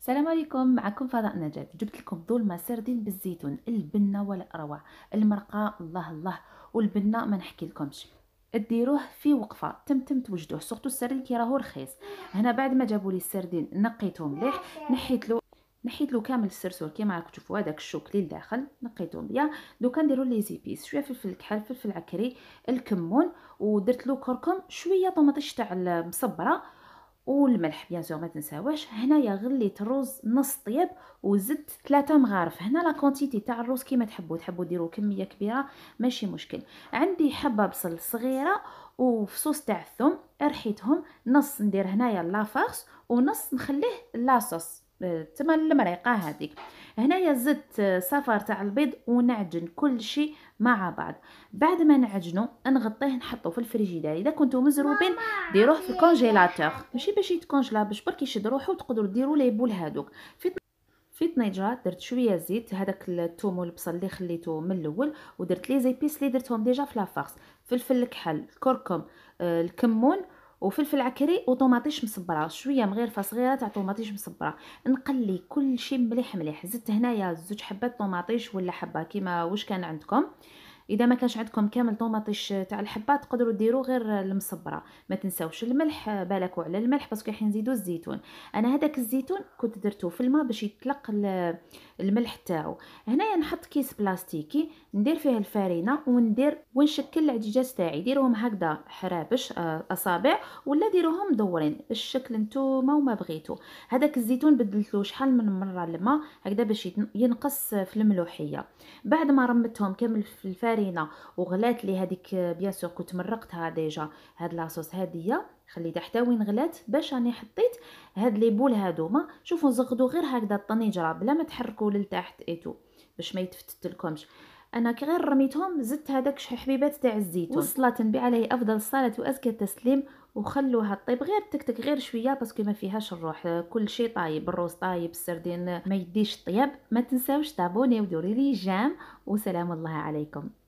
السلام عليكم معكم فضاء نجاة جبت لكم ظلمة سردين بالزيتون البنة ولا المرقة الله الله والبنة ما نحكي لكمش ديروه في وقفه تم تم توجدوه سورتو السردين كي راهو رخيص هنا بعد ما جابوا لي السردين نقيته مليح نحيت له نحيت له كامل السرسور كيما راكم تشوفوا هذاك الشوك اللي لداخل نقيته بيا دوكا نديروا لي زيبيس شويه فلفل كحل فلفل عكري الكمون ودرت له كركم شويه طوماطيش تاع المصبره والملح بيان سور ما تنساوش هنايا غليت الرز نص طياب وزدت ثلاثة مغارف هنا لا كونتيتي تاع الرز كيما تحبوا تحبوا ديروا كميه كبيره ماشي مشكل عندي حبه بصل صغيره وفصوص تاع الثوم رحيتهم نص ندير هنايا لافارس ونص نخليه لاصوص تما المريقه هذيك هنايا زدت صفار آه، تاع البيض ونعجن كل شيء مع بعض بعد ما نعجنو نغطيه نحطو في الفريجيدير اذا كنتو مزروبين ديروه في الكونجيلاتور ماشي باش يتكونجلا باش برك يشد روحو تقدروا ديروا لي بول هذوك في في طنيجه درت شويه زيت هذاك الثوم والبصل اللي خليته من الاول ودرت لي زيبيس اللي درتهم ديجا في لافارس فلفل الكحل الكركم آه، الكمون وفلفل عكري وطوماطيش مصبره شويه مغرفه صغيره تاع طوماطيش مصبره نقلي كل شيء مليح مليح زدت هنايا زوج حبات طوماطيش ولا حبه كيما واش كان عندكم اذا ما كانش عندكم كامل طوماطيش تاع الحبات تقدروا ديروا غير المصبره ما تنساوش الملح آه، بالكوا على الملح باسكو راح نزيدوا الزيتون انا هذاك الزيتون كنت درته في الماء باش يطلق الملح تاعو هنايا نحط كيس بلاستيكي ندير فيه الفارينه وندير ونشكل العجاج تاعي ديروهم هكذا حرابش آه، اصابع ولا ديروهم مدورين الشكل نتوما وما بغيتو هذاك الزيتون بدلتلو شحال من مره الماء هكذا باش ينقص في الملوحيه بعد ما رمتهم كامل في الفارينه علينا وغلات لي هذيك بيان سور كنت مرقتها ديجا هاد لاصوص هاديه خليتها حتى وين غلات باش راني حطيت هاد لي بول هادوما شوفوا زغدو غير هكذا الطنجره بلا ما تحركوا للتحت ايتو باش ما يتفتتلكمش انا كي غير رميتهم زدت هذاك حبيبات تاع الزيتون والصلاه نبي عليه افضل الصلاه وازكى التسليم وخلوها طيب غير تكتك غير شويه باسكو ما فيهاش الروح كل شيء طايب الروز طايب السردين ما يديش طياب ما تنساوش تابوني ودوري لي جام وسلام الله عليكم